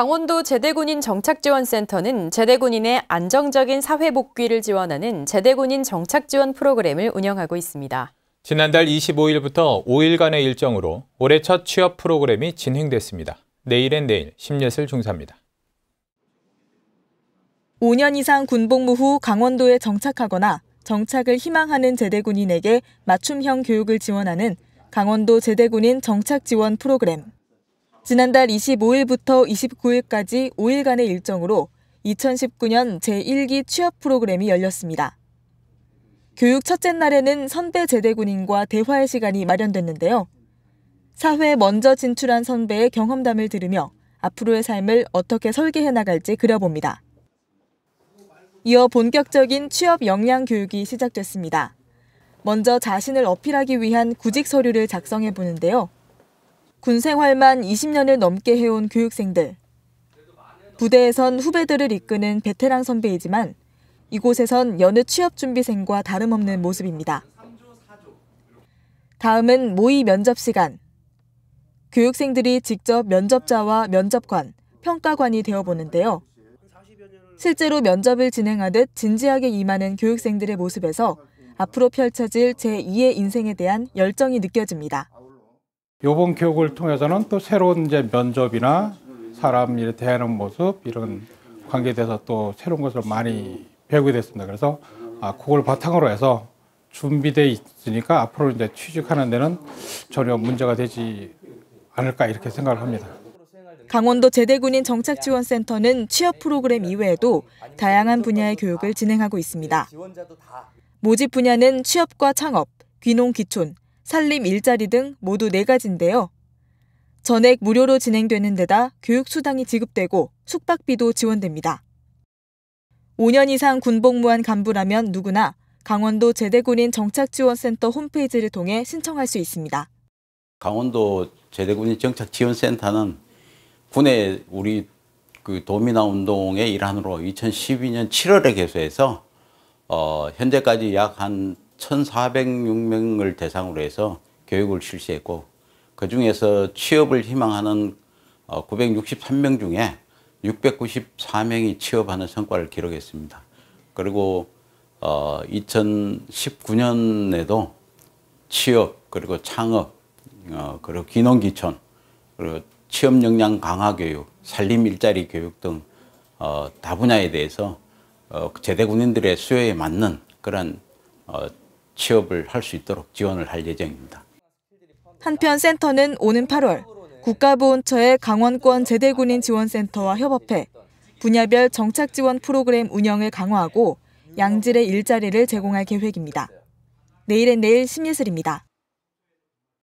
강원도 제대군인 정착지원센터는 제대군인의 안정적인 사회 복귀를 지원하는 제대군인 정착지원 프로그램을 운영하고 있습니다. 지난달 25일부터 5일간의 일정으로 올해 첫 취업 프로그램이 진행됐습니다. 내일엔 내일 심예슬 중사입니다. 5년 이상 군복무 후 강원도에 정착하거나 정착을 희망하는 제대군인에게 맞춤형 교육을 지원하는 강원도 제대군인 정착지원 프로그램. 지난달 25일부터 29일까지 5일간의 일정으로 2019년 제1기 취업 프로그램이 열렸습니다. 교육 첫째 날에는 선배 제대군인과 대화의 시간이 마련됐는데요. 사회에 먼저 진출한 선배의 경험담을 들으며 앞으로의 삶을 어떻게 설계해 나갈지 그려봅니다. 이어 본격적인 취업 역량 교육이 시작됐습니다. 먼저 자신을 어필하기 위한 구직 서류를 작성해 보는데요. 군 생활만 20년을 넘게 해온 교육생들. 부대에선 후배들을 이끄는 베테랑 선배이지만 이곳에선 여느 취업 준비생과 다름없는 모습입니다. 다음은 모의 면접 시간. 교육생들이 직접 면접자와 면접관, 평가관이 되어보는데요. 실제로 면접을 진행하듯 진지하게 임하는 교육생들의 모습에서 앞으로 펼쳐질 제2의 인생에 대한 열정이 느껴집니다. 요번 교육을 통해서는 또 새로운 이제 면접이나 사람 일 대하는 모습 이런 관계에 대해서 또 새로운 것을 많이 배우게 됐습니다. 그래서 아, 그걸 바탕으로 해서 준비돼 있으니까 앞으로 이제 취직하는 데는 전혀 문제가 되지 않을까 이렇게 생각을 합니다. 강원도 제대군인 정착지원센터는 취업 프로그램 이외에도 다양한 분야의 교육을 진행하고 있습니다. 모집 분야는 취업과 창업, 귀농 기촌, 산림 일자리 등 모두 네가지인데요 전액 무료로 진행되는 데다 교육수당이 지급되고 숙박비도 지원됩니다. 5년 이상 군복무한 간부라면 누구나 강원도 제대군인 정착지원센터 홈페이지를 통해 신청할 수 있습니다. 강원도 제대군인 정착지원센터는 군의 우리 그도미나 운동의 일환으로 2012년 7월에 개소해서 어 현재까지 약한 1,406명을 대상으로 해서 교육을 실시했고 그 중에서 취업을 희망하는 963명 어, 중에 694명이 취업하는 성과를 기록했습니다. 그리고 2019년에도 어, 취업 그리고 창업 어, 그리고 귀농귀촌 그리고 취업 역량 강화 교육, 산림 일자리 교육 등 다 분야에 대해서 제대 군인들의 수요에 맞는 그런 취업을 할 수 있도록 지원을 할 예정입니다. 한편 센터는 오는 8월 국가보훈처의 강원권 제대군인 지원센터와 협업해 분야별 정착 지원 프로그램 운영을 강화하고 양질의 일자리를 제공할 계획입니다. 내일은 내일 심예슬입니다.